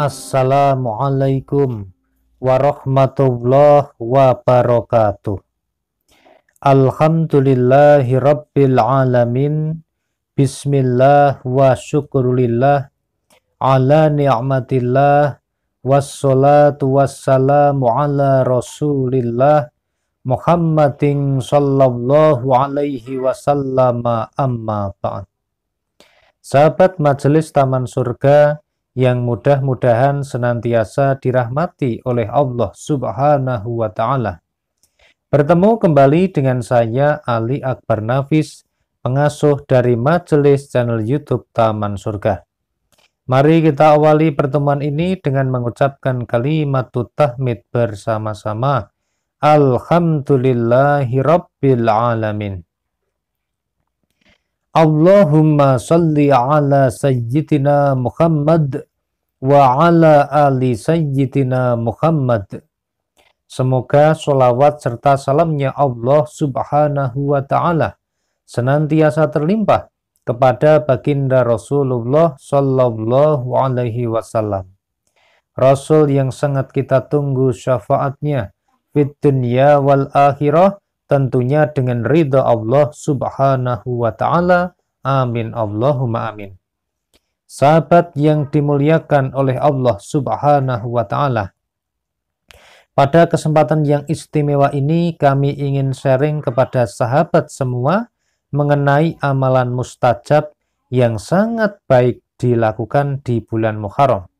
Assalamualaikum warahmatullahi wabarakatuh. Alhamdulillahi rabbil alamin. Bismillah wa syukurillah ala ni'matillah wassalatu wassalamu ala rasulillah Muhammadin sallallahu alaihi wasallama amma ba'd. Sahabat Majelis Taman Surga yang mudah-mudahan senantiasa dirahmati oleh Allah Subhanahu wa taala. Bertemu kembali dengan saya Ali Akbar Nafis, pengasuh dari majelis channel YouTube Taman Surga. Mari kita awali pertemuan ini dengan mengucapkan kalimat tahmid bersama-sama. Alhamdulillahirabbil alamin. Allahumma salli ala sayyidina Muhammad wa ala ali sayyidina Muhammad. Semoga sholawat serta salamnya Allah subhanahu wa ta'ala senantiasa terlimpah kepada baginda Rasulullah sallallahu alaihi wasallam. Rasul yang sangat kita tunggu syafaatnya fit dunya wal akhirah tentunya dengan ridha Allah Subhanahu wa taala. Amin Allahumma amin. Sahabat yang dimuliakan oleh Allah Subhanahu wa taala. Pada kesempatan yang istimewa ini kami ingin sharing kepada sahabat semua mengenai amalan mustajab yang sangat baik dilakukan di bulan Muharram.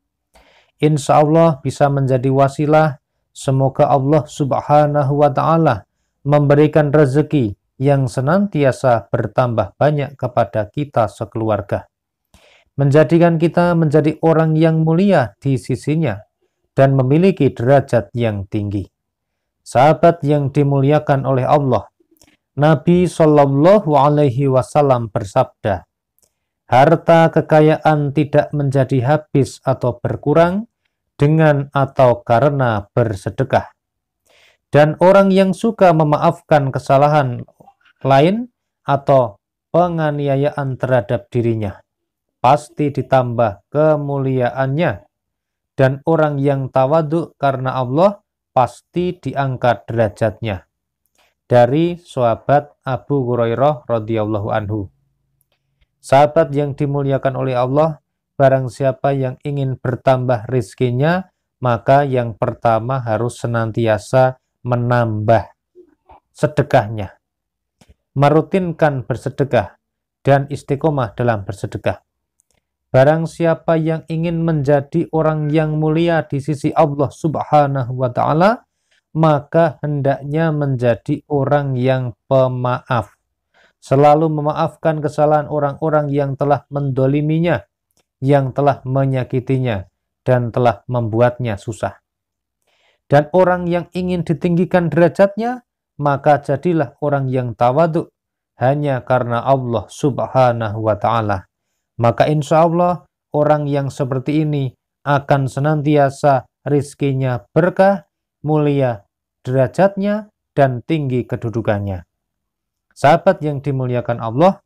Insya Allah bisa menjadi wasilah Semoga Allah subhanahu wa ta'ala memberikan rezeki yang senantiasa bertambah banyak kepada kita sekeluarga. Menjadikan kita menjadi orang yang mulia di sisinya dan memiliki derajat yang tinggi. Sahabat yang dimuliakan oleh Allah, Nabi Shallallahu Alaihi Wasallam bersabda, harta kekayaan tidak menjadi habis atau berkurang dengan atau karena bersedekah. Dan orang yang suka memaafkan kesalahan lain atau penganiayaan terhadap dirinya, pasti ditambah kemuliaannya. Dan orang yang tawaduk karena Allah, pasti diangkat derajatnya. Dari sahabat Abu Hurairah radhiyallahu anhu. Sahabat yang dimuliakan oleh Allah, barang siapa yang ingin bertambah rizkinya, maka yang pertama harus senantiasa menambah sedekahnya, merutinkan bersedekah, dan istiqomah dalam bersedekah. Barang siapa yang ingin menjadi orang yang mulia di sisi Allah Subhanahu wa Ta'ala, maka hendaknya menjadi orang yang pemaaf. Selalu memaafkan kesalahan orang-orang yang telah mendoliminya, yang telah menyakitinya, dan telah membuatnya susah. Dan orang yang ingin ditinggikan derajatnya, maka jadilah orang yang tawaduk hanya karena Allah subhanahu wa ta'ala. Maka insya Allah orang yang seperti ini akan senantiasa rizkinya berkah, mulia derajatnya, dan tinggi kedudukannya. Sahabat yang dimuliakan Allah,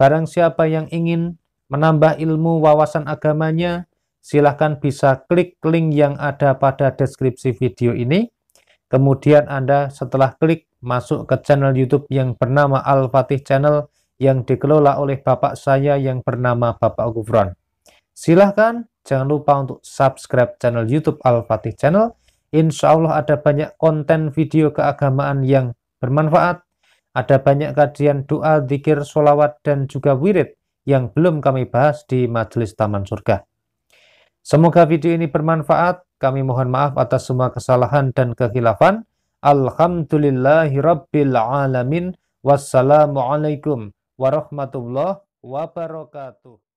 barang siapa yang ingin menambah ilmu wawasan agamanya, silahkan bisa klik link yang ada pada deskripsi video ini. Kemudian Anda setelah klik masuk ke channel YouTube yang bernama Al-Fatih Channel yang dikelola oleh bapak saya yang bernama Bapak Gufron. Silahkan jangan lupa untuk subscribe channel YouTube Al-Fatih Channel. Insya Allah ada banyak konten video keagamaan yang bermanfaat. Ada banyak kajian doa, zikir, solawat, dan juga wirid yang belum kami bahas di Majelis Taman Surga. Semoga video ini bermanfaat. Kami mohon maaf atas semua kesalahan dan kehilafan. Alhamdulillahirrabbilalamin. Wassalamualaikum warahmatullahi wabarakatuh.